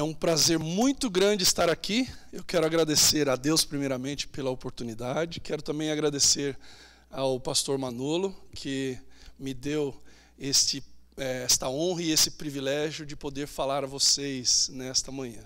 É um prazer muito grande estar aqui. Eu quero agradecer a Deus, primeiramente, pela oportunidade. Quero também agradecer ao pastor Manolo, que me deu este, eh, esta honra e esse privilégio de poder falar a vocês nesta manhã.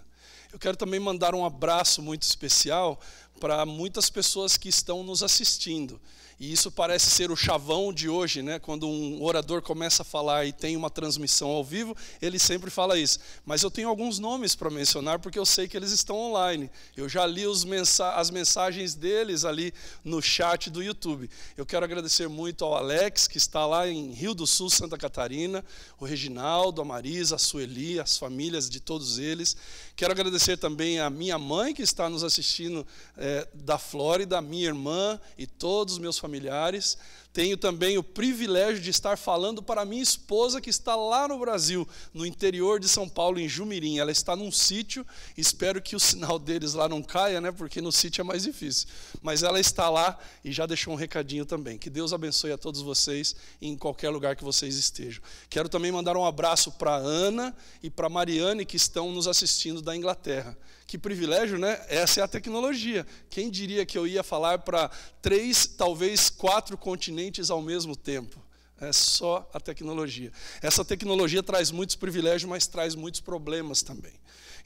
Eu quero também mandar um abraço muito especial para muitas pessoas que estão nos assistindo. E isso parece ser o chavão de hoje, né? Quando um orador começa a falar e tem uma transmissão ao vivo, ele sempre fala isso. Mas eu tenho alguns nomes para mencionar porque eu sei que eles estão online. Eu já li mensa as mensagens deles ali no chat do YouTube. Eu quero agradecer muito ao Alex, que está lá em Rio do Sul, Santa Catarina, o Reginaldo, a Marisa, a Sueli, as famílias de todos eles. Quero agradecer também à minha mãe, que está nos assistindo eh, da Flórida, minha irmã e todos os meus familiares tenho também o privilégio de estar falando para minha esposa que está lá no Brasil, no interior de São Paulo, em Jumirim. Ela está num sítio, espero que o sinal deles lá não caia, né? Porque no sítio é mais difícil. Mas ela está lá e já deixou um recadinho também. Que Deus abençoe a todos vocês em qualquer lugar que vocês estejam. Quero também mandar um abraço para Ana e para Mariane que estão nos assistindo da Inglaterra. Que privilégio, né? Essa é a tecnologia. Quem diria que eu ia falar para três, talvez quatro continentes diferentes ao mesmo tempo. É só a tecnologia. Essa tecnologia traz muitos privilégios, mas traz muitos problemas também.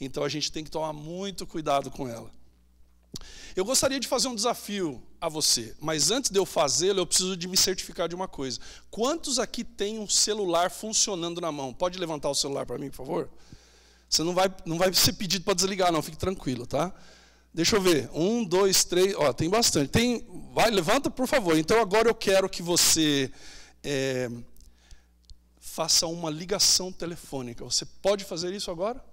Então a gente tem que tomar muito cuidado com ela. Eu gostaria de fazer um desafio a você, mas antes de eu fazê-lo, eu preciso de me certificar de uma coisa. Quantos aqui têm um celular funcionando na mão? Pode levantar o celular para mim, por favor? Você não vai, não vai ser pedido para desligar, não, fique tranquilo, tá? Deixa eu ver. Um, dois, três. Ó, tem bastante. Tem. Vai, levanta, por favor. Então agora eu quero que você é, faça uma ligação telefônica. Você pode fazer isso agora?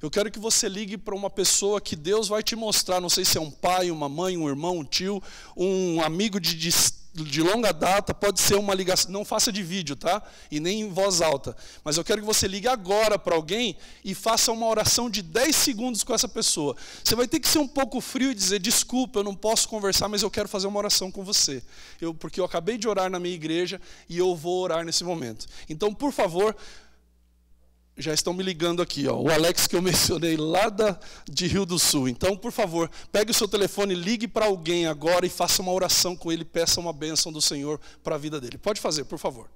Eu quero que você ligue para uma pessoa que Deus vai te mostrar. Não sei se é um pai, uma mãe, um irmão, um tio, um amigo de distância de longa data pode ser uma ligação. Não faça de vídeo, tá? E nem em voz alta. Mas eu quero que você ligue agora para alguém e faça uma oração de 10 segundos com essa pessoa. Você vai ter que ser um pouco frio e dizer: desculpa, eu não posso conversar, mas eu quero fazer uma oração com você. Eu, porque eu acabei de orar na minha igreja e eu vou orar nesse momento. Então, por favor já estão me ligando aqui, ó, o Alex que eu mencionei lá da, de Rio do Sul. Então, por favor, pegue o seu telefone, ligue para alguém agora e faça uma oração com ele, peça uma bênção do Senhor para a vida dele. Pode fazer, por favor.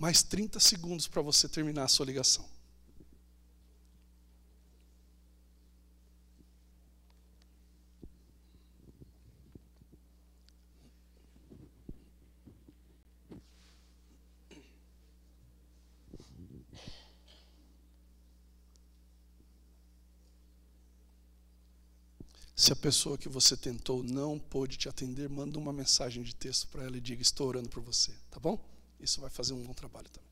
mais 30 segundos para você terminar a sua ligação. Se a pessoa que você tentou não pôde te atender, manda uma mensagem de texto para ela e diga: Estou orando por você, tá bom? Isso vai fazer um bom trabalho também.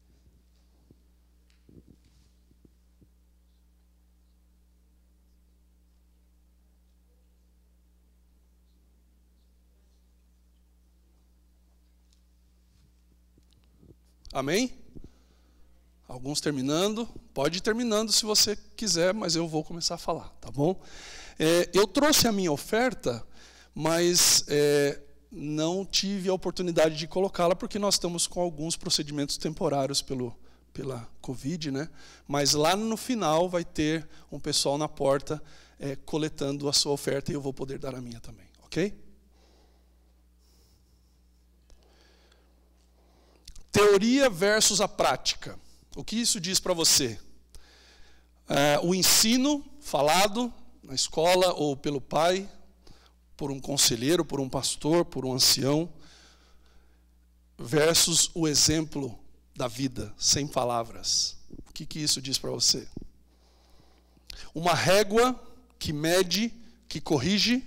Amém? Alguns terminando, pode ir terminando se você quiser, mas eu vou começar a falar, tá bom? É, eu trouxe a minha oferta, mas é, não tive a oportunidade de colocá-la porque nós estamos com alguns procedimentos temporários pelo pela Covid, né? Mas lá no final vai ter um pessoal na porta é, coletando a sua oferta e eu vou poder dar a minha também, ok? Teoria versus a prática. O que isso diz para você? É, o ensino falado na escola ou pelo pai, por um conselheiro, por um pastor, por um ancião, versus o exemplo da vida, sem palavras. O que, que isso diz para você? Uma régua que mede, que corrige,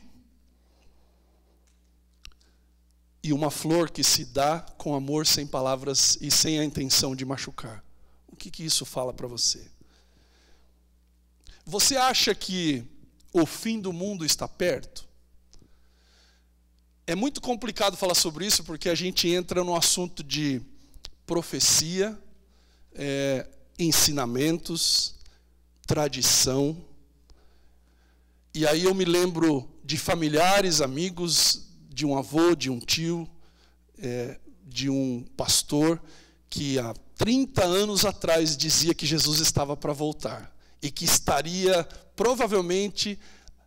e uma flor que se dá com amor sem palavras e sem a intenção de machucar. O que, que isso fala para você? Você acha que o fim do mundo está perto? É muito complicado falar sobre isso porque a gente entra no assunto de profecia, é, ensinamentos, tradição. E aí eu me lembro de familiares, amigos, de um avô, de um tio, é, de um pastor que há 30 anos atrás dizia que Jesus estava para voltar e que estaria provavelmente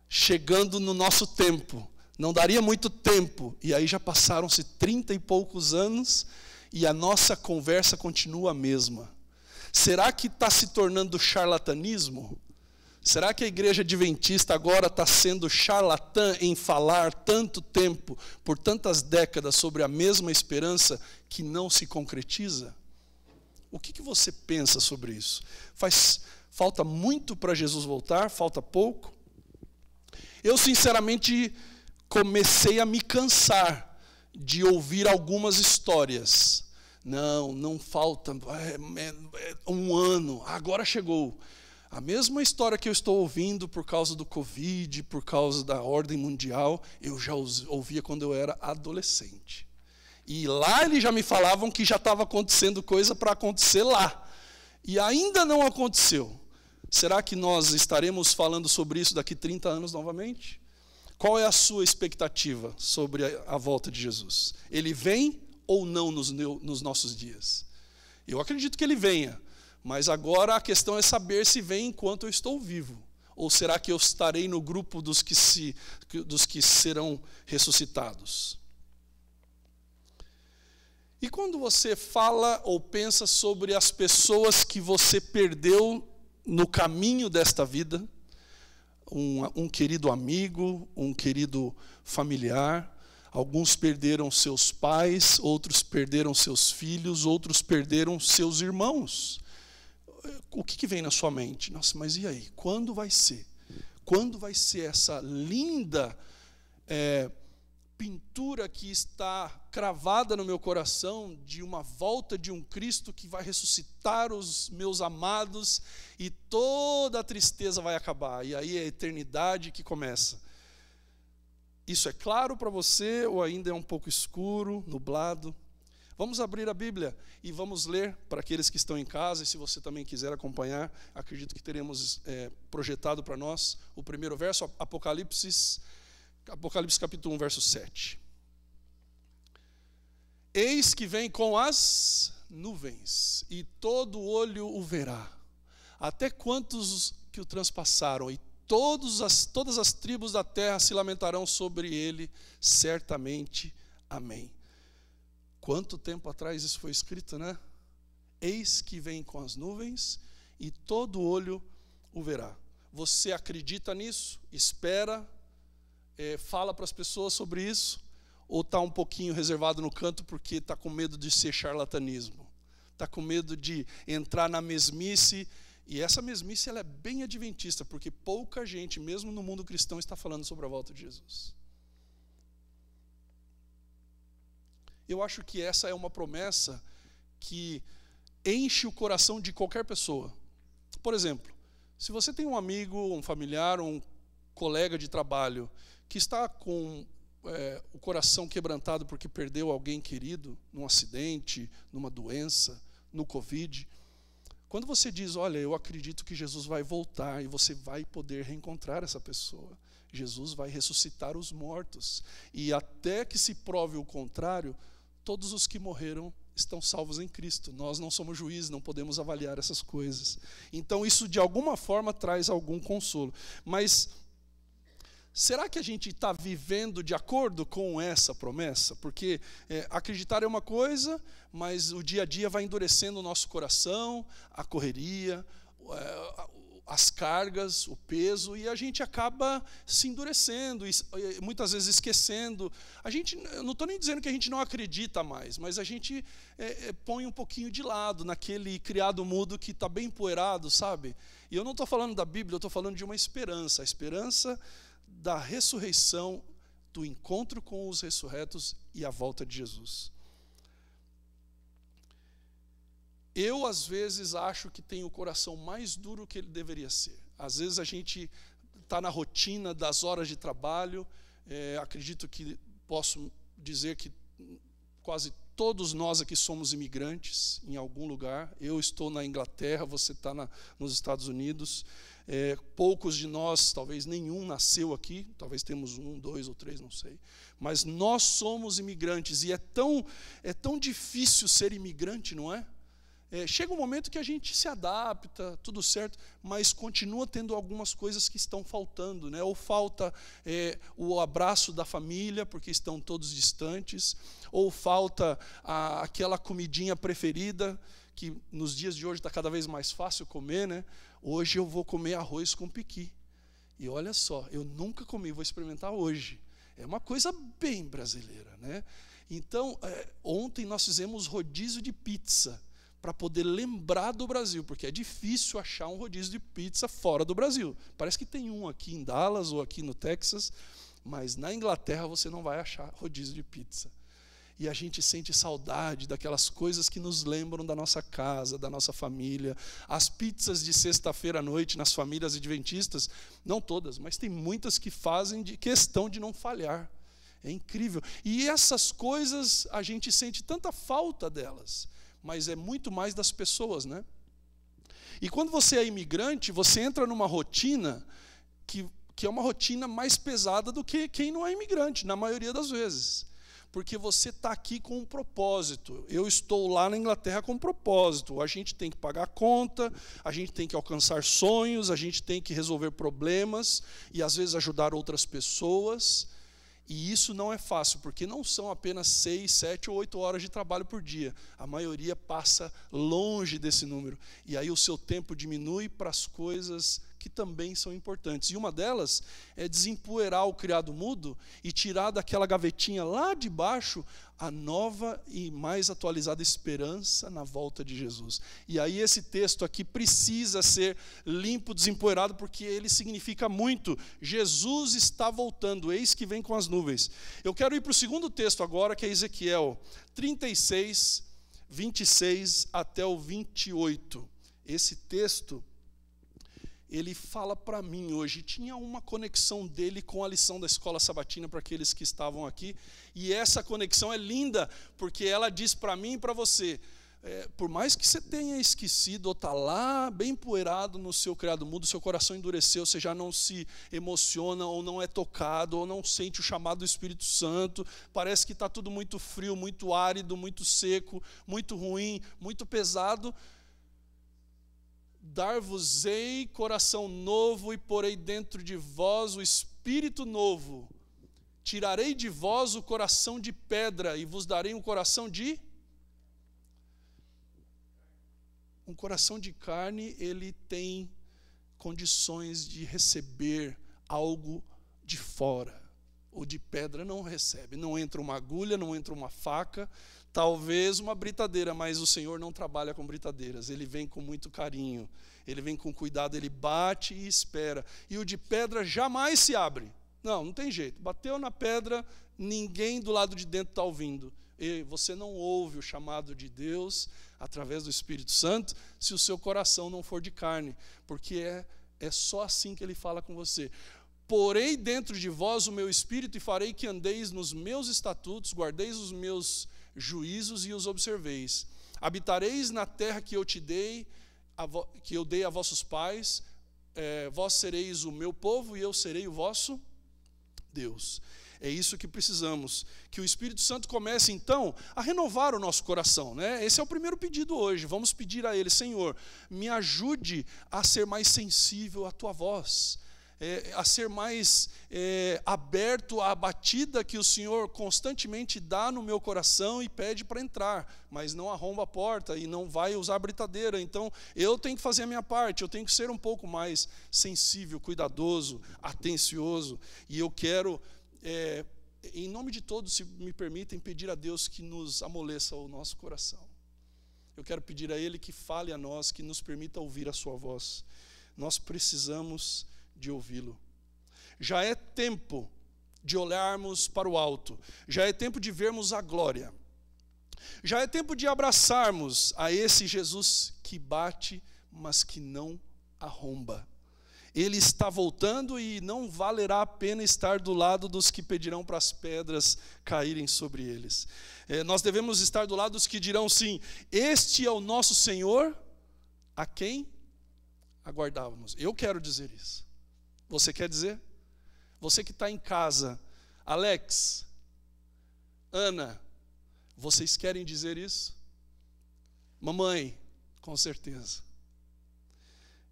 chegando no nosso tempo não daria muito tempo. E aí já passaram-se trinta e poucos anos e a nossa conversa continua a mesma. Será que está se tornando charlatanismo? Será que a igreja adventista agora está sendo charlatã em falar tanto tempo, por tantas décadas, sobre a mesma esperança que não se concretiza? O que, que você pensa sobre isso? Faz, falta muito para Jesus voltar? Falta pouco? Eu, sinceramente, comecei a me cansar de ouvir algumas histórias. Não, não falta é, é, é, um ano, agora chegou. A mesma história que eu estou ouvindo por causa do Covid, por causa da ordem mundial, eu já ouvia quando eu era adolescente. E lá eles já me falavam que já estava acontecendo coisa para acontecer lá. E ainda não aconteceu. Será que nós estaremos falando sobre isso daqui 30 anos novamente? Qual é a sua expectativa sobre a, volta de Jesus? Ele vem ou não nos, nos nossos dias? Eu acredito que ele venha, mas agora a questão é saber se vem enquanto eu estou vivo. Ou será que eu estarei no grupo dos que, se, dos que serão ressuscitados? E quando você fala ou pensa sobre as pessoas que você perdeu no caminho desta vida, um, um querido amigo, um querido familiar. Alguns perderam seus pais, outros perderam seus filhos, outros perderam seus irmãos. O que, que vem na sua mente? Nossa, mas e aí? Quando vai ser? Quando vai ser essa linda. É, pintura que está cravada no meu coração de uma volta de um Cristo que vai ressuscitar os meus amados e toda a tristeza vai acabar, e aí é a eternidade que começa. Isso é claro para você ou ainda é um pouco escuro, nublado? Vamos abrir a Bíblia e vamos ler para aqueles que estão em casa, e se você também quiser acompanhar, acredito que teremos é, projetado para nós o primeiro verso, Apocalipse Apocalipse capítulo 1, verso 7. Eis que vem com as nuvens, e todo olho o verá, até quantos que o transpassaram, e todos as, todas as tribos da terra se lamentarão sobre ele, certamente. Amém. Quanto tempo atrás isso foi escrito, né? Eis que vem com as nuvens, e todo olho o verá. Você acredita nisso? Espera é, fala para as pessoas sobre isso, ou está um pouquinho reservado no canto porque está com medo de ser charlatanismo, está com medo de entrar na mesmice. E essa mesmice ela é bem adventista, porque pouca gente, mesmo no mundo cristão, está falando sobre a volta de Jesus. Eu acho que essa é uma promessa que enche o coração de qualquer pessoa. Por exemplo, se você tem um amigo, um familiar, um colega de trabalho que está com é, o coração quebrantado porque perdeu alguém querido num acidente, numa doença, no Covid. Quando você diz, olha, eu acredito que Jesus vai voltar e você vai poder reencontrar essa pessoa. Jesus vai ressuscitar os mortos. E até que se prove o contrário, todos os que morreram estão salvos em Cristo. Nós não somos juízes, não podemos avaliar essas coisas. Então, isso de alguma forma traz algum consolo. Mas Será que a gente está vivendo de acordo com essa promessa? Porque é, acreditar é uma coisa, mas o dia a dia vai endurecendo o nosso coração, a correria, é, as cargas, o peso, e a gente acaba se endurecendo, e muitas vezes esquecendo. A gente, não estou nem dizendo que a gente não acredita mais, mas a gente é, é, põe um pouquinho de lado naquele criado mudo que está bem empoeirado, sabe? E eu não estou falando da Bíblia, eu estou falando de uma esperança. A esperança da ressurreição, do encontro com os ressurretos e a volta de Jesus. Eu, às vezes, acho que tenho o coração mais duro que ele deveria ser. Às vezes a gente está na rotina das horas de trabalho, é, acredito que posso dizer que quase todos nós aqui somos imigrantes em algum lugar. Eu estou na Inglaterra, você está nos Estados Unidos. É, poucos de nós, talvez nenhum, nasceu aqui, talvez temos um, dois ou três, não sei. Mas nós somos imigrantes e é tão, é tão difícil ser imigrante, não é? é? Chega um momento que a gente se adapta, tudo certo, mas continua tendo algumas coisas que estão faltando, né? Ou falta é, o abraço da família, porque estão todos distantes, ou falta a, aquela comidinha preferida, que nos dias de hoje está cada vez mais fácil comer, né? Hoje eu vou comer arroz com piqui. E olha só, eu nunca comi, vou experimentar hoje. É uma coisa bem brasileira, né? Então, é, ontem nós fizemos rodízio de pizza para poder lembrar do Brasil, porque é difícil achar um rodízio de pizza fora do Brasil. Parece que tem um aqui em Dallas ou aqui no Texas, mas na Inglaterra você não vai achar rodízio de pizza e a gente sente saudade daquelas coisas que nos lembram da nossa casa, da nossa família. As pizzas de sexta-feira à noite nas famílias adventistas, não todas, mas tem muitas que fazem de questão de não falhar. É incrível. E essas coisas a gente sente tanta falta delas, mas é muito mais das pessoas, né? E quando você é imigrante, você entra numa rotina que, que é uma rotina mais pesada do que quem não é imigrante, na maioria das vezes porque você está aqui com um propósito. Eu estou lá na Inglaterra com um propósito. A gente tem que pagar a conta, a gente tem que alcançar sonhos, a gente tem que resolver problemas e às vezes ajudar outras pessoas. E isso não é fácil, porque não são apenas seis, sete ou oito horas de trabalho por dia. A maioria passa longe desse número. E aí o seu tempo diminui para as coisas que também são importantes. E uma delas é desempoeirar o criado mudo e tirar daquela gavetinha lá de baixo a nova e mais atualizada esperança na volta de Jesus. E aí esse texto aqui precisa ser limpo, desempoeirado, porque ele significa muito. Jesus está voltando, eis que vem com as nuvens. Eu quero ir para o segundo texto agora, que é Ezequiel 36, 26 até o 28. Esse texto ele fala para mim hoje. Tinha uma conexão dele com a lição da escola sabatina para aqueles que estavam aqui, e essa conexão é linda, porque ela diz para mim e para você: é, por mais que você tenha esquecido ou está lá bem poeirado no seu criado mudo, seu coração endureceu, você já não se emociona ou não é tocado ou não sente o chamado do Espírito Santo, parece que está tudo muito frio, muito árido, muito seco, muito ruim, muito pesado. Dar-vos-ei coração novo e porei dentro de vós o espírito novo. Tirarei de vós o coração de pedra e vos darei um coração de um coração de carne, ele tem condições de receber algo de fora. O de pedra não recebe, não entra uma agulha, não entra uma faca, talvez uma britadeira, mas o Senhor não trabalha com britadeiras. Ele vem com muito carinho, ele vem com cuidado, ele bate e espera. E o de pedra jamais se abre. Não, não tem jeito. Bateu na pedra, ninguém do lado de dentro está ouvindo. E você não ouve o chamado de Deus através do Espírito Santo se o seu coração não for de carne, porque é, é só assim que ele fala com você. Porei dentro de vós o meu espírito e farei que andeis nos meus estatutos, guardeis os meus juízos e os observeis. Habitareis na terra que eu te dei, que eu dei a vossos pais, é, vós sereis o meu povo e eu serei o vosso Deus. É isso que precisamos, que o Espírito Santo comece então a renovar o nosso coração, né? Esse é o primeiro pedido hoje. Vamos pedir a ele, Senhor, me ajude a ser mais sensível à tua voz é, a ser mais é, aberto à batida que o Senhor constantemente dá no meu coração e pede para entrar, mas não arromba a porta e não vai usar a britadeira. Então eu tenho que fazer a minha parte, eu tenho que ser um pouco mais sensível, cuidadoso, atencioso, e eu quero. É, em nome de todos, se me permitem, pedir a Deus que nos amoleça o nosso coração. Eu quero pedir a Ele que fale a nós, que nos permita ouvir a Sua voz. Nós precisamos de ouvi-lo. Já é tempo de olharmos para o alto, já é tempo de vermos a glória, já é tempo de abraçarmos a esse Jesus que bate, mas que não arromba. Ele está voltando e não valerá a pena estar do lado dos que pedirão para as pedras caírem sobre eles. É, nós devemos estar do lado dos que dirão sim: Este é o nosso Senhor, a quem aguardávamos. Eu quero dizer isso. Você quer dizer? Você que está em casa, Alex, Ana, vocês querem dizer isso? Mamãe, com certeza.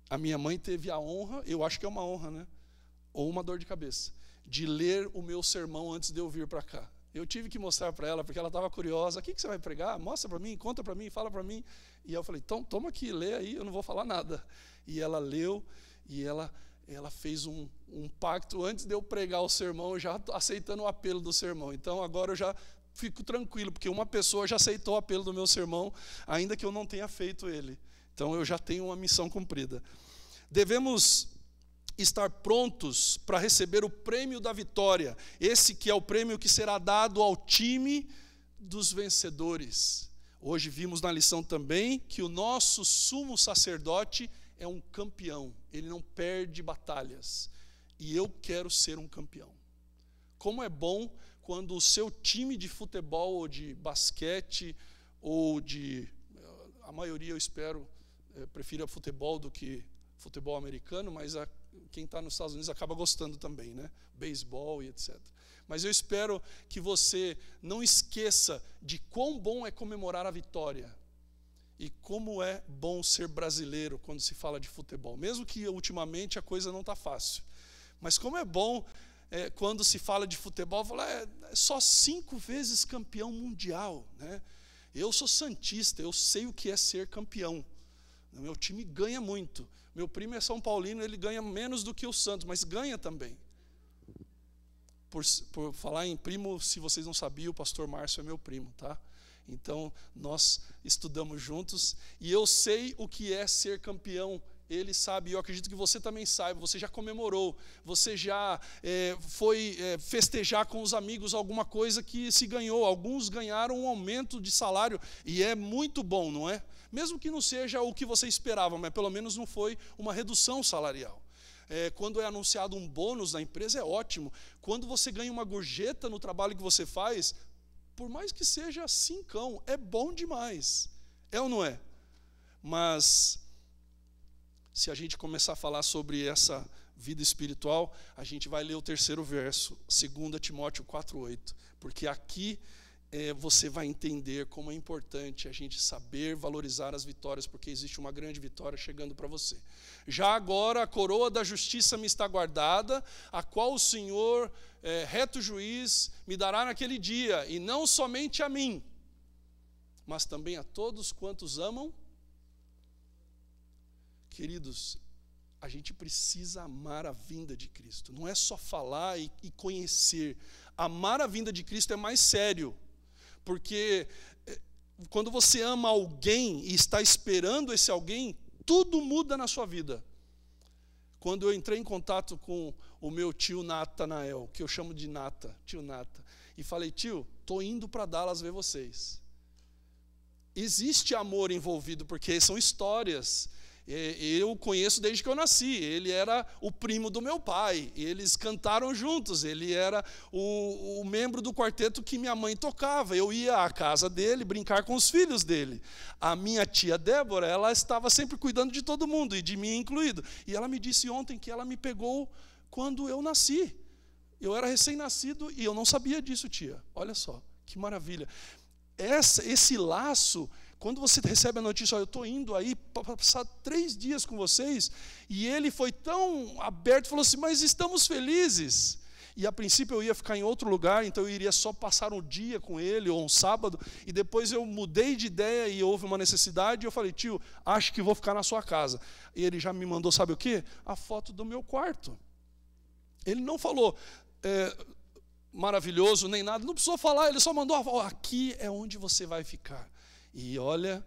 A minha mãe teve a honra, eu acho que é uma honra, né? Ou uma dor de cabeça, de ler o meu sermão antes de eu vir para cá. Eu tive que mostrar para ela, porque ela estava curiosa: o que, que você vai pregar? Mostra para mim, conta para mim, fala para mim. E eu falei: então, toma aqui, lê aí, eu não vou falar nada. E ela leu, e ela ela fez um, um pacto antes de eu pregar o sermão, já aceitando o apelo do sermão. Então agora eu já fico tranquilo, porque uma pessoa já aceitou o apelo do meu sermão, ainda que eu não tenha feito ele. Então eu já tenho uma missão cumprida. Devemos estar prontos para receber o prêmio da vitória, esse que é o prêmio que será dado ao time dos vencedores. Hoje vimos na lição também que o nosso sumo sacerdote é um campeão, ele não perde batalhas. E eu quero ser um campeão. Como é bom quando o seu time de futebol ou de basquete ou de eh, a maioria eu espero é, prefira futebol do que futebol americano, mas a, quem está nos Estados Unidos acaba gostando também, né? Beisebol e etc. Mas eu espero que você não esqueça de quão bom é comemorar a vitória, e como é bom ser brasileiro quando se fala de futebol, mesmo que ultimamente a coisa não está fácil. Mas como é bom é, quando se fala de futebol, falar é, é só cinco vezes campeão mundial, né? Eu sou santista, eu sei o que é ser campeão. Meu time ganha muito. Meu primo é São Paulino, ele ganha menos do que o Santos, mas ganha também. Por, por falar em primo, se vocês não sabiam, o pastor Márcio é meu primo, tá? Então, nós estudamos juntos e eu sei o que é ser campeão ele sabe, e eu acredito que você também saiba, você já comemorou, você já é, foi é, festejar com os amigos alguma coisa que se ganhou. Alguns ganharam um aumento de salário e é muito bom, não é? Mesmo que não seja o que você esperava, mas pelo menos não foi uma redução salarial. É, quando é anunciado um bônus na empresa, é ótimo. Quando você ganha uma gorjeta no trabalho que você faz, por mais que seja assim cão, é bom demais. É ou não é? Mas se a gente começar a falar sobre essa vida espiritual, a gente vai ler o terceiro verso, 2 Timóteo 4:8, porque aqui é, você vai entender como é importante a gente saber valorizar as vitórias, porque existe uma grande vitória chegando para você. Já agora a coroa da justiça me está guardada, a qual o Senhor, é, reto juiz, me dará naquele dia, e não somente a mim, mas também a todos quantos amam. Queridos, a gente precisa amar a vinda de Cristo. Não é só falar e, e, conhecer. Amar a vinda de Cristo é mais sério. Porque eh, quando você ama alguém e está esperando esse alguém, tudo muda na sua vida. Quando eu entrei em contato com o meu tio Natanael, que eu chamo de Nata, tio Nata, e falei: "Tio, tô indo para Dallas ver vocês". Existe amor envolvido, porque são histórias. Eu conheço desde que eu nasci. Ele era o primo do meu pai. Eles cantaram juntos. Ele era o, o, membro do quarteto que minha mãe tocava. Eu ia à casa dele brincar com os filhos dele. A minha tia Débora, ela estava sempre cuidando de todo mundo, e de mim incluído. E ela me disse ontem que ela me pegou quando eu nasci. Eu era recém-nascido e eu não sabia disso, tia. Olha só, que maravilha. Essa, esse laço quando você recebe a notícia, eu estou indo aí para passar três dias com vocês, e ele foi tão aberto, falou assim: Mas estamos felizes. E a princípio eu ia ficar em outro lugar, então eu iria só passar um dia com ele, ou um sábado, e depois eu mudei de ideia e houve uma necessidade, e eu falei, tio, acho que vou ficar na sua casa. E ele já me mandou, sabe o quê? A foto do meu quarto. Ele não falou é, maravilhoso nem nada, não precisou falar, ele só mandou a aqui é onde você vai ficar. E olha,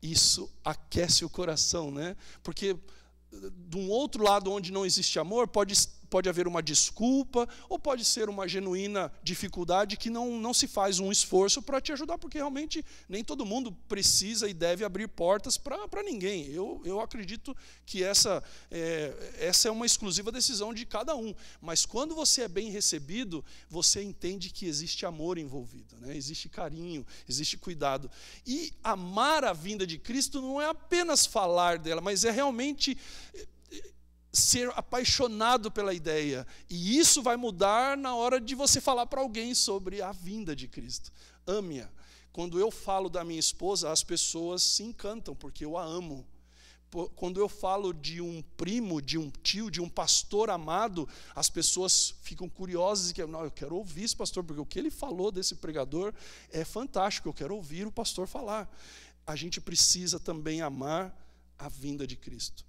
isso aquece o coração, né? Porque eh, de um outro lado onde não existe amor, pode pode haver uma desculpa, ou pode ser uma genuína dificuldade que não, não se faz um esforço para te ajudar, porque realmente nem todo mundo precisa e deve abrir portas para ninguém. Eu, eu acredito que essa é, essa é uma exclusiva decisão de cada um. Mas quando você é bem recebido, você entende que existe amor envolvido, né? existe carinho, existe cuidado. E amar a vinda de Cristo não é apenas falar dela, mas é realmente ser apaixonado pela ideia. E isso vai mudar na hora de você falar para alguém sobre a vinda de Cristo. Ame-a. Quando eu falo da minha esposa, as pessoas se encantam, porque eu a amo. Quando eu falo de um primo, de um tio, de um pastor amado, as pessoas ficam curiosas e querem, não, eu quero ouvir esse pastor, porque o que ele falou desse pregador é fantástico, eu quero ouvir o pastor falar. A gente precisa também amar a vinda de Cristo.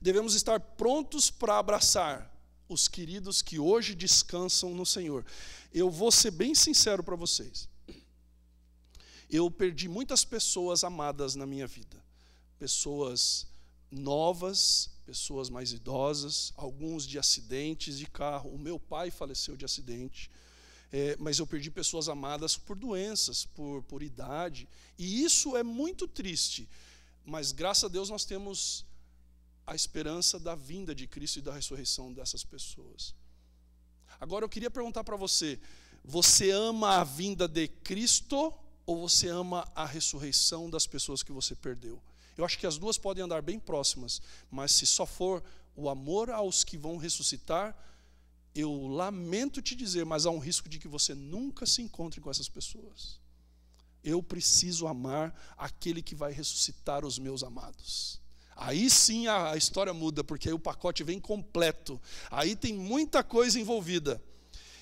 Devemos estar prontos para abraçar os queridos que hoje descansam no Senhor. Eu vou ser bem sincero para vocês. Eu perdi muitas pessoas amadas na minha vida. Pessoas novas, pessoas mais idosas, alguns de acidentes de carro. O meu pai faleceu de acidente. É, mas eu perdi pessoas amadas por doenças, por, por idade. E isso é muito triste. Mas graças a Deus nós temos a esperança da vinda de Cristo e da ressurreição dessas pessoas. Agora eu queria perguntar para você: você ama a vinda de Cristo ou você ama a ressurreição das pessoas que você perdeu? Eu acho que as duas podem andar bem próximas, mas se só for o amor aos que vão ressuscitar, eu lamento te dizer, mas há um risco de que você nunca se encontre com essas pessoas. Eu preciso amar aquele que vai ressuscitar os meus amados. Aí sim a, a história muda, porque aí o pacote vem completo. Aí tem muita coisa envolvida.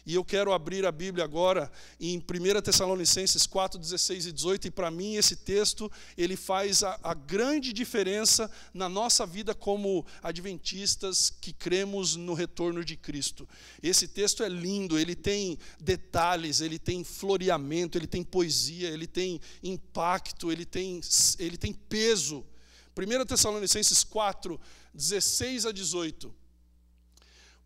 E eu quero abrir a Bíblia agora em 1 Tessalonicenses 4, 16 e 18, e para mim esse texto ele faz a, a, grande diferença na nossa vida como adventistas que cremos no retorno de Cristo. Esse texto é lindo, ele tem detalhes, ele tem floreamento, ele tem poesia, ele tem impacto, ele tem, ele tem peso. 1 Tessalonicenses 4, 16 a 18.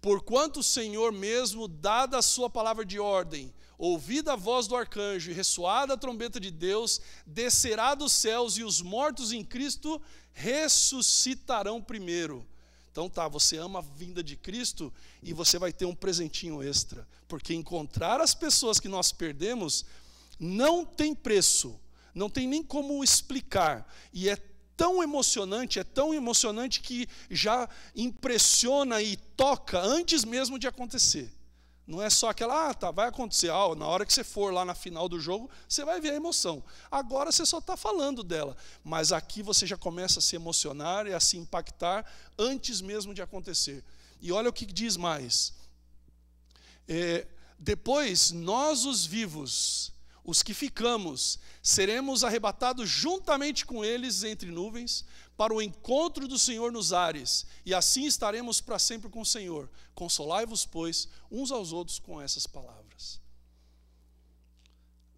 Porquanto o Senhor mesmo, dada a sua palavra de ordem, ouvida a voz do arcanjo e ressoada a trombeta de Deus, descerá dos céus e os mortos em Cristo ressuscitarão primeiro. Então tá, você ama a vinda de Cristo e você vai ter um presentinho extra, porque encontrar as pessoas que nós perdemos não tem preço, não tem nem como explicar, e é tão emocionante, é tão emocionante que já impressiona e toca antes mesmo de acontecer. Não é só aquela, ah, tá, vai acontecer. Ah, na hora que você for lá na final do jogo, você vai ver a emoção. Agora você só está falando dela. Mas aqui você já começa a se emocionar e a se impactar antes mesmo de acontecer. E olha o que diz mais. É, depois, nós os vivos, os que ficamos, seremos arrebatados juntamente com eles entre nuvens, para o encontro do Senhor nos ares, e assim estaremos para sempre com o Senhor. Consolai-vos, pois, uns aos outros com essas palavras.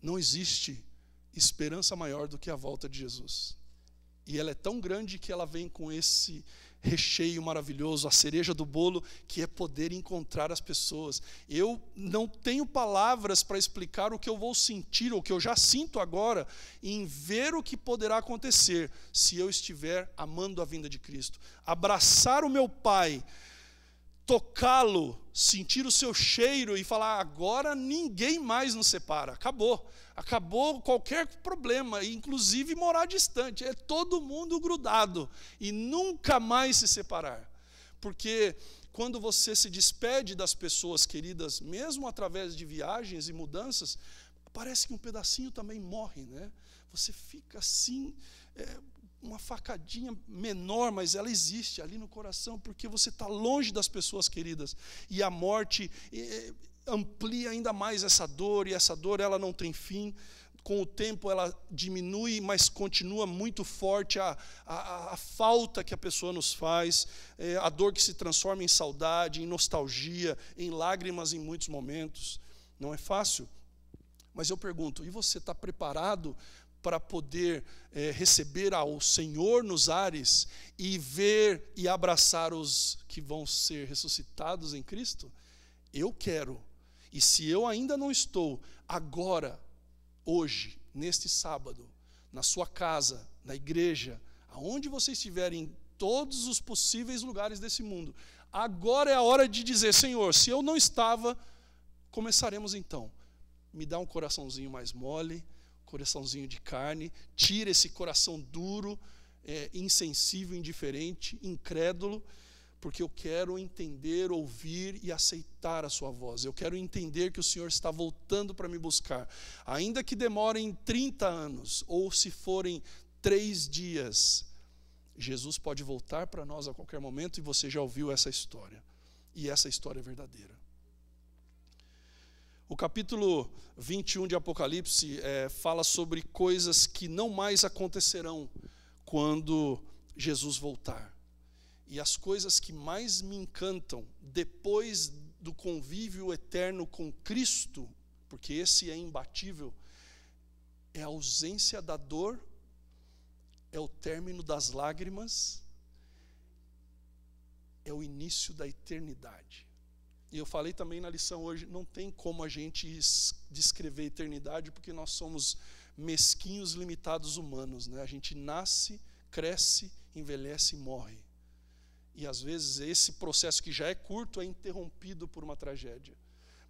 Não existe esperança maior do que a volta de Jesus. E ela é tão grande que ela vem com esse recheio maravilhoso, a cereja do bolo, que é poder encontrar as pessoas. Eu não tenho palavras para explicar o que eu vou sentir, ou o que eu já sinto agora, em ver o que poderá acontecer se eu estiver amando a vinda de Cristo. Abraçar o meu Pai tocá-lo, sentir o seu cheiro e falar: agora ninguém mais nos separa, acabou. Acabou qualquer problema, inclusive morar distante, é todo mundo grudado e nunca mais se separar. Porque quando você se despede das pessoas queridas, mesmo através de viagens e mudanças, parece que um pedacinho também morre, né? Você fica assim, é, uma facadinha menor, mas ela existe ali no coração, porque você está longe das pessoas queridas. E a morte amplia ainda mais essa dor, e essa dor ela não tem fim. Com o tempo ela diminui, mas continua muito forte a, a, a falta que a pessoa nos faz, é, a dor que se transforma em saudade, em nostalgia, em lágrimas em muitos momentos. Não é fácil, mas eu pergunto: e você está preparado para poder é, receber ao Senhor nos ares e ver e abraçar os que vão ser ressuscitados em Cristo? Eu quero. E se eu ainda não estou, agora, hoje, neste sábado, na sua casa, na igreja, aonde você estiver, em todos os possíveis lugares desse mundo, agora é a hora de dizer: Senhor, se eu não estava, começaremos então. Me dá um coraçãozinho mais mole coraçãozinho de carne, tira esse coração duro, é, insensível, indiferente, incrédulo, porque eu quero entender, ouvir e aceitar a Sua voz. Eu quero entender que o Senhor está voltando para me buscar. Ainda que demorem 30 anos, ou se forem três dias, Jesus pode voltar para nós a qualquer momento e você já ouviu essa história. E essa história é verdadeira. O capítulo 21 de Apocalipse é, fala sobre coisas que não mais acontecerão quando Jesus voltar. E as coisas que mais me encantam depois do convívio eterno com Cristo, porque esse é imbatível, é a ausência da dor, é o término das lágrimas, é o início da eternidade. E eu falei também na lição hoje, não tem como a gente descrever a eternidade, porque nós somos mesquinhos, limitados humanos, né? A gente nasce, cresce, envelhece e morre. E às vezes esse processo que já é curto é interrompido por uma tragédia.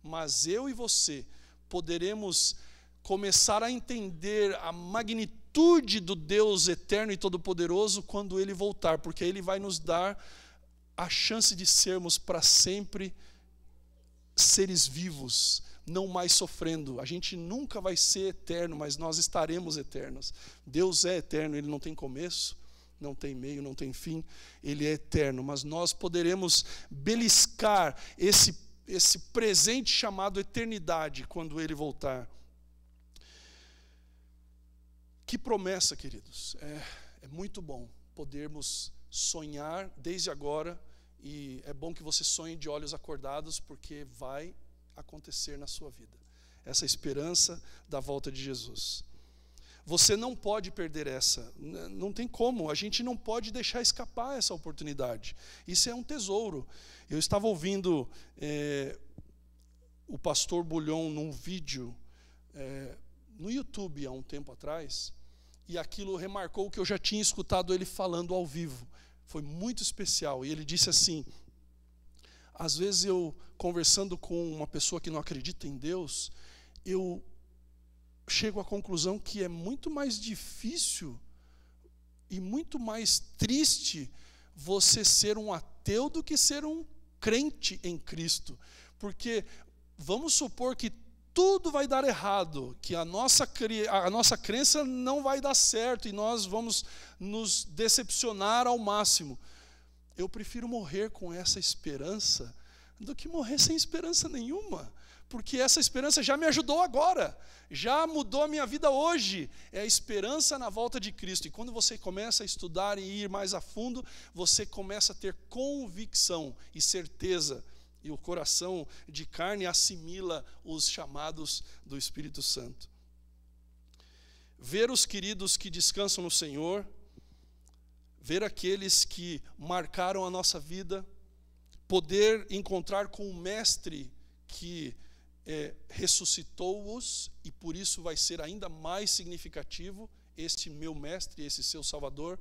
Mas eu e você poderemos começar a entender a magnitude do Deus eterno e todo-poderoso quando ele voltar, porque ele vai nos dar a chance de sermos para sempre seres vivos, não mais sofrendo. A gente nunca vai ser eterno, mas nós estaremos eternos. Deus é eterno, ele não tem começo, não tem meio, não tem fim, ele é eterno, mas nós poderemos beliscar esse esse presente chamado eternidade quando ele voltar. Que promessa, queridos. É, é muito bom podermos sonhar desde agora e é bom que você sonhe de olhos acordados, porque vai acontecer na sua vida. Essa esperança da volta de Jesus. Você não pode perder essa, não tem como, a gente não pode deixar escapar essa oportunidade. Isso é um tesouro. Eu estava ouvindo é, o pastor Bulhon num vídeo é, no YouTube há um tempo atrás, e aquilo remarcou o que eu já tinha escutado ele falando ao vivo foi muito especial. E ele disse assim: às vezes eu conversando com uma pessoa que não acredita em Deus, eu chego à conclusão que é muito mais difícil e muito mais triste você ser um ateu do que ser um crente em Cristo. Porque vamos supor que tudo vai dar errado, que a nossa, a nossa crença não vai dar certo e nós vamos nos decepcionar ao máximo. Eu prefiro morrer com essa esperança do que morrer sem esperança nenhuma, porque essa esperança já me ajudou agora, já mudou a minha vida hoje. É a esperança na volta de Cristo. E quando você começa a estudar e ir mais a fundo, você começa a ter convicção e certeza e o coração de carne assimila os chamados do Espírito Santo. Ver os queridos que descansam no Senhor, ver aqueles que marcaram a nossa vida, poder encontrar com o Mestre que é, ressuscitou-os e por isso vai ser ainda mais significativo este meu mestre, esse seu salvador,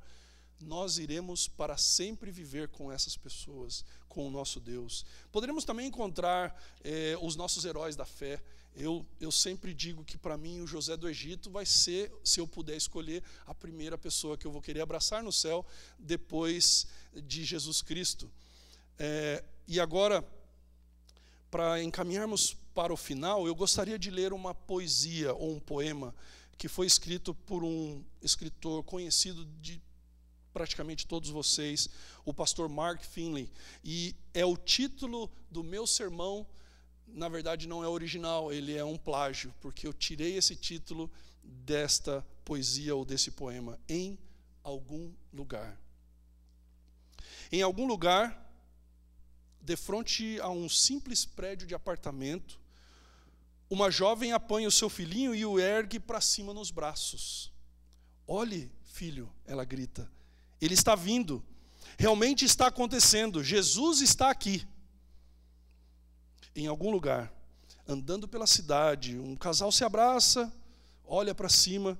nós iremos para sempre viver com essas pessoas, com o nosso Deus. Poderemos também encontrar eh, os nossos heróis da fé. Eu, eu sempre digo que para mim o José do Egito vai ser, se eu puder escolher, a primeira pessoa que eu vou querer abraçar no céu depois de Jesus Cristo. Eh, e agora, para encaminharmos para o final, eu gostaria de ler uma poesia ou um poema que foi escrito por um escritor conhecido de praticamente todos vocês, o pastor Mark Finley. E é o título do meu sermão, na verdade não é original, ele é um plágio, porque eu tirei esse título desta poesia ou desse poema, em algum lugar. Em algum lugar, de frente a um simples prédio de apartamento, uma jovem apanha o seu filhinho e o ergue para cima nos braços. Olhe, filho, ela grita. Ele está vindo. Realmente está acontecendo. Jesus está aqui. Em algum lugar, andando pela cidade, um casal se abraça, olha para cima.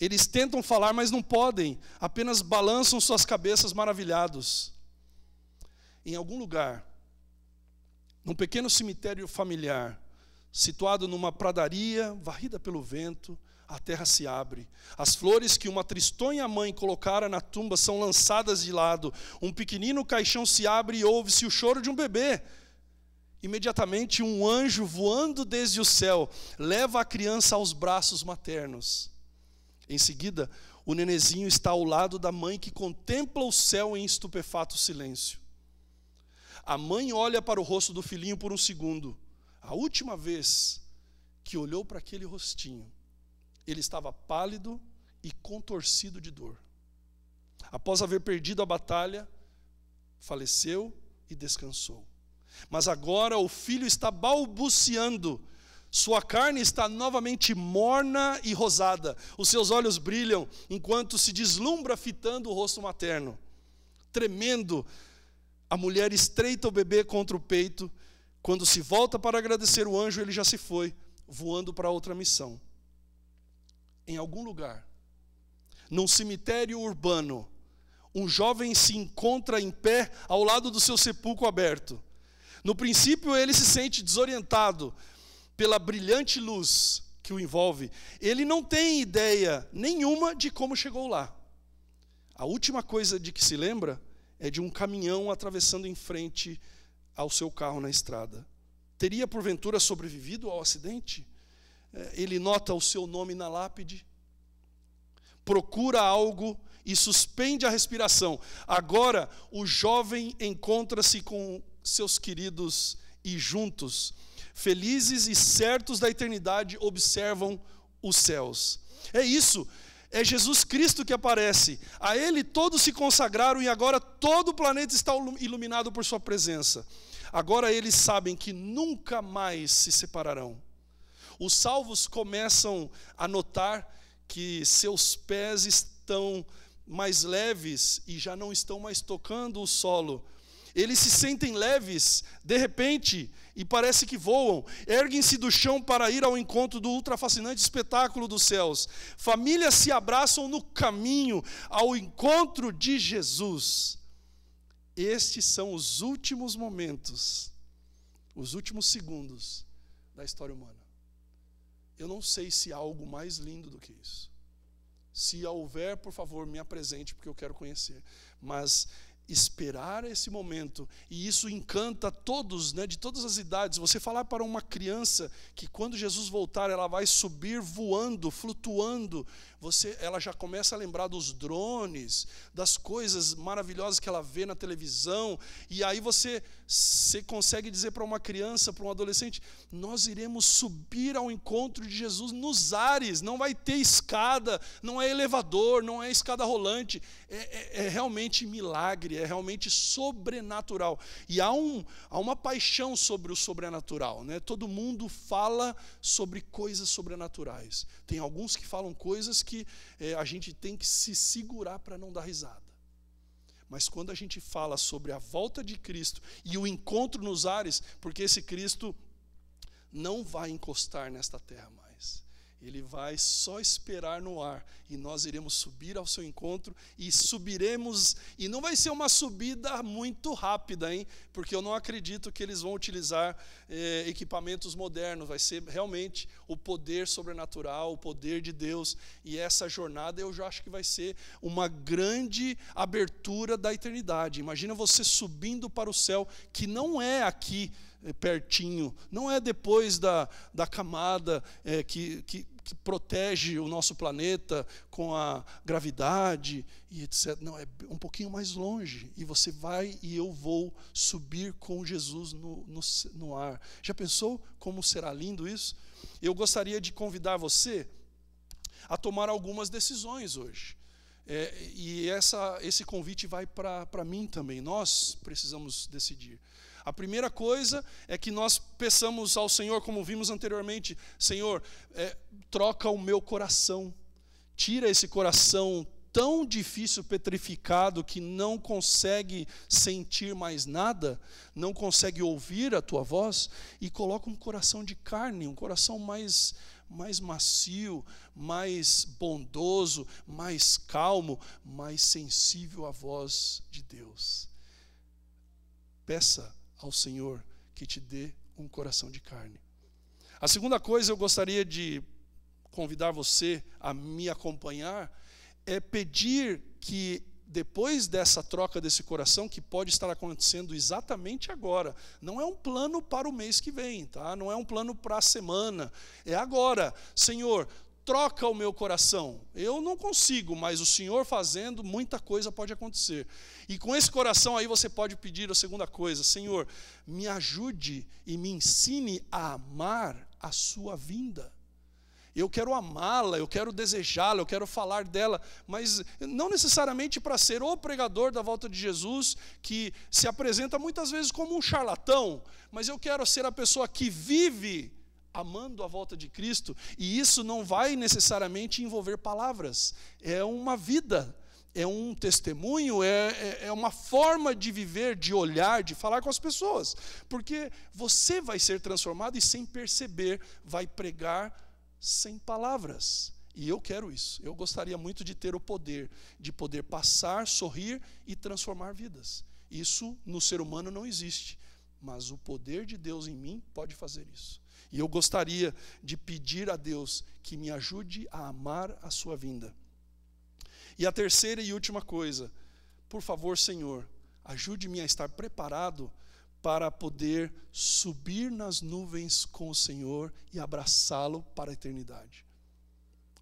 Eles tentam falar, mas não podem, apenas balançam suas cabeças maravilhados. Em algum lugar, num pequeno cemitério familiar, situado numa pradaria varrida pelo vento, a terra se abre. As flores que uma tristonha mãe colocara na tumba são lançadas de lado. Um pequenino caixão se abre e ouve-se o choro de um bebê. Imediatamente, um anjo voando desde o céu leva a criança aos braços maternos. Em seguida, o nenezinho está ao lado da mãe que contempla o céu em estupefato silêncio. A mãe olha para o rosto do filhinho por um segundo, a última vez que olhou para aquele rostinho ele estava pálido e contorcido de dor. Após haver perdido a batalha, faleceu e descansou. Mas agora o filho está balbuciando, sua carne está novamente morna e rosada, os seus olhos brilham enquanto se deslumbra fitando o rosto materno. Tremendo, a mulher estreita o bebê contra o peito. Quando se volta para agradecer o anjo, ele já se foi, voando para outra missão em algum lugar, num cemitério urbano, um jovem se encontra em pé ao lado do seu sepulcro aberto. No princípio, ele se sente desorientado pela brilhante luz que o envolve. Ele não tem ideia nenhuma de como chegou lá. A última coisa de que se lembra é de um caminhão atravessando em frente ao seu carro na estrada. Teria porventura sobrevivido ao acidente? Eh, ele nota o seu nome na lápide, procura algo e suspende a respiração. Agora, o jovem encontra-se com seus queridos e juntos, felizes e certos da eternidade, observam os céus. É isso. É Jesus Cristo que aparece. A Ele todos se consagraram e agora todo o planeta está iluminado por Sua presença. Agora eles sabem que nunca mais se separarão. Os salvos começam a notar que seus pés estão mais leves e já não estão mais tocando o solo. Eles se sentem leves, de repente, e parece que voam. Erguem-se do chão para ir ao encontro do ultrafascinante espetáculo dos céus. Famílias se abraçam no caminho ao encontro de Jesus. Estes são os últimos momentos, os últimos segundos da história humana. Eu não sei se há algo mais lindo do que isso. Se houver, por favor, me apresente, porque eu quero conhecer. Mas esperar esse momento. E isso encanta todos, né, de todas as idades. Você falar para uma criança que quando Jesus voltar, ela vai subir voando, flutuando, você ela já começa a lembrar dos drones, das coisas maravilhosas que ela vê na televisão, e aí você você consegue dizer para uma criança, para um adolescente, nós iremos subir ao encontro de Jesus nos ares, não vai ter escada, não é elevador, não é escada rolante, é, é, é realmente milagre ele é realmente sobrenatural. E há, um, há uma paixão sobre o sobrenatural. Né? Todo mundo fala sobre coisas sobrenaturais. Tem alguns que falam coisas que é, a gente tem que se segurar para não dar risada. Mas quando a gente fala sobre a volta de Cristo e o encontro nos ares, porque esse Cristo não vai encostar nesta terra ele vai só esperar no ar e nós iremos subir ao seu encontro e subiremos. E não vai ser uma subida muito rápida, hein? Porque eu não acredito que eles vão utilizar eh, equipamentos modernos. Vai ser realmente o poder sobrenatural, o poder de Deus. E essa jornada eu já acho que vai ser uma grande abertura da eternidade. Imagina você subindo para o céu, que não é aqui eh, pertinho, não é depois da, da camada é, que, que, protege o nosso planeta com a gravidade e etc. Não, é um pouquinho mais longe. E você vai e eu vou subir com Jesus no, no, no ar. Já pensou como será lindo isso? Eu gostaria de convidar você a tomar algumas decisões hoje. É, e essa, esse convite vai para mim também. Nós precisamos decidir. A primeira coisa é que nós peçamos ao Senhor, como vimos anteriormente: Senhor, é, troca o meu coração, tira esse coração tão difícil, petrificado, que não consegue sentir mais nada, não consegue ouvir a tua voz, e coloca um coração de carne, um coração mais, mais macio, mais bondoso, mais calmo, mais sensível à voz de Deus. Peça ao Senhor que te dê um coração de carne. A segunda coisa eu gostaria de convidar você a me acompanhar é pedir que depois dessa troca desse coração, que pode estar acontecendo exatamente agora, não é um plano para o mês que vem, tá? não é um plano para a semana, é agora. Senhor, troca o meu coração. Eu não consigo, mas o Senhor fazendo, muita coisa pode acontecer. E com esse coração aí você pode pedir a segunda coisa: Senhor, me ajude e me ensine a amar a sua vinda. Eu quero amá-la, eu quero desejá-la, eu quero falar dela, mas não necessariamente para ser o pregador da volta de Jesus, que se apresenta muitas vezes como um charlatão, mas eu quero ser a pessoa que vive amando a volta de Cristo, e isso não vai necessariamente envolver palavras, é uma vida, é um testemunho, é, é, é, uma forma de viver, de olhar, de falar com as pessoas, porque você vai ser transformado e, sem perceber, vai pregar sem palavras. E eu quero isso. Eu gostaria muito de ter o poder, de poder passar, sorrir e transformar vidas. Isso no ser humano não existe, mas o poder de Deus em mim pode fazer isso. E eu gostaria de pedir a Deus que me ajude a amar a sua vinda. E a terceira e última coisa, por favor, Senhor, ajude-me a estar preparado para poder subir nas nuvens com o Senhor e abraçá-lo para a eternidade.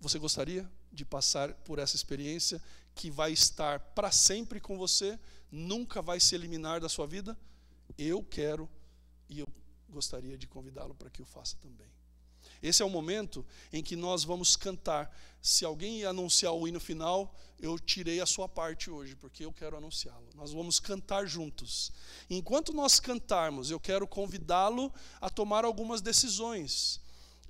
Você gostaria de passar por essa experiência que vai estar para sempre com você, nunca vai se eliminar da sua vida? Eu quero e eu gostaria de convidá-lo para que o faça também. Esse é o momento em que nós vamos cantar. Se alguém anunciar o hino final, eu tirei a sua parte hoje, porque eu quero anunciá-lo. Nós vamos cantar juntos. Enquanto nós cantarmos, eu quero convidá-lo a tomar algumas decisões.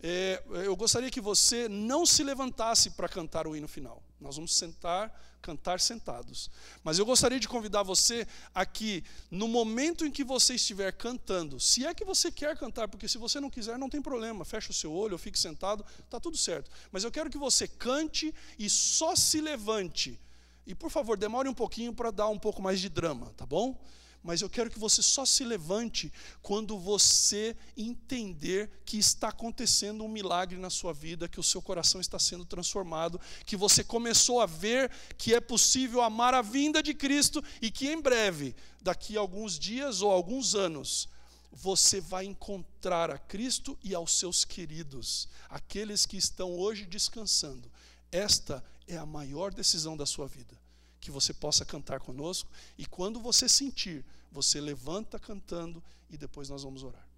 É, eu gostaria que você não se levantasse para cantar o hino final. Nós vamos sentar cantar sentados. Mas eu gostaria de convidar você a que, no momento em que você estiver cantando, se é que você quer cantar, porque se você não quiser, não tem problema, fecha o seu olho, ou fique sentado, está tudo certo. Mas eu quero que você cante e só se levante. E, por favor, demore um pouquinho para dar um pouco mais de drama, tá bom? mas eu quero que você só se levante quando você entender que está acontecendo um milagre na sua vida, que o seu coração está sendo transformado, que você começou a ver que é possível amar a vinda de Cristo e que em breve, daqui a alguns dias ou alguns anos, você vai encontrar a Cristo e aos seus queridos, aqueles que estão hoje descansando. Esta é a maior decisão da sua vida que você possa cantar conosco. E quando você sentir, você levanta cantando e depois nós vamos orar.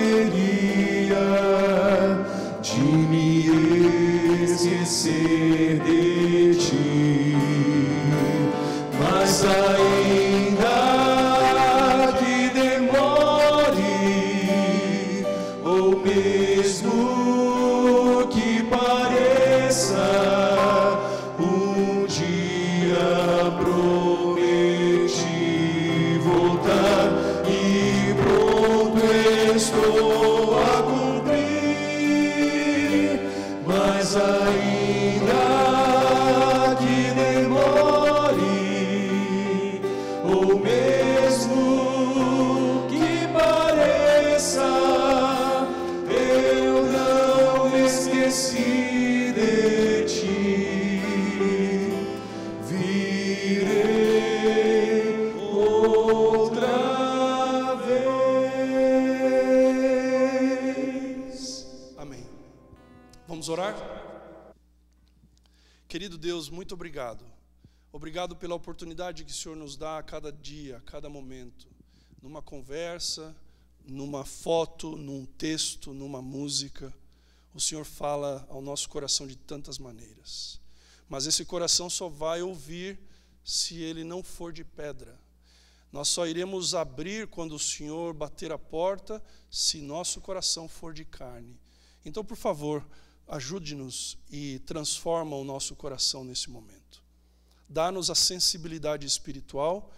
Lady. obrigado pela oportunidade que o Senhor nos dá a cada dia, a cada momento, numa conversa, numa foto, num texto, numa música. O Senhor fala ao nosso coração de tantas maneiras. Mas esse coração só vai ouvir se ele não for de pedra. Nós só iremos abrir quando o Senhor bater a porta, se nosso coração for de carne. Então, por favor, ajude-nos e transforma o nosso coração nesse momento dá-nos a sensibilidade espiritual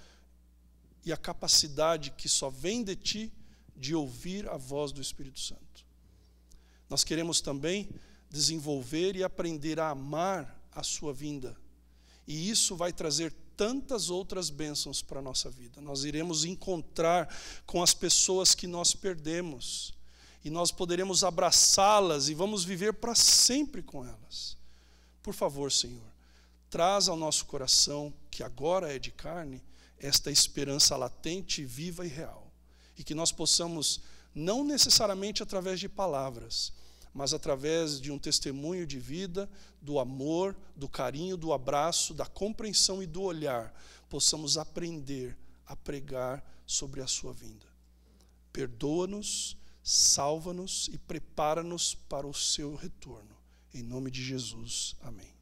e a capacidade que só vem de ti de ouvir a voz do Espírito Santo. Nós queremos também desenvolver e aprender a amar a sua vinda. E isso vai trazer tantas outras bênçãos para a nossa vida. Nós iremos encontrar com as pessoas que nós perdemos e nós poderemos abraçá-las e vamos viver para sempre com elas. Por favor, Senhor, traz ao nosso coração, que agora é de carne, esta esperança latente, viva e real. E que nós possamos, não necessariamente através de palavras, mas através de um testemunho de vida, do amor, do carinho, do abraço, da compreensão e do olhar, possamos aprender a pregar sobre a sua vinda. Perdoa-nos, salva-nos e prepara-nos para o seu retorno. Em nome de Jesus. Amém.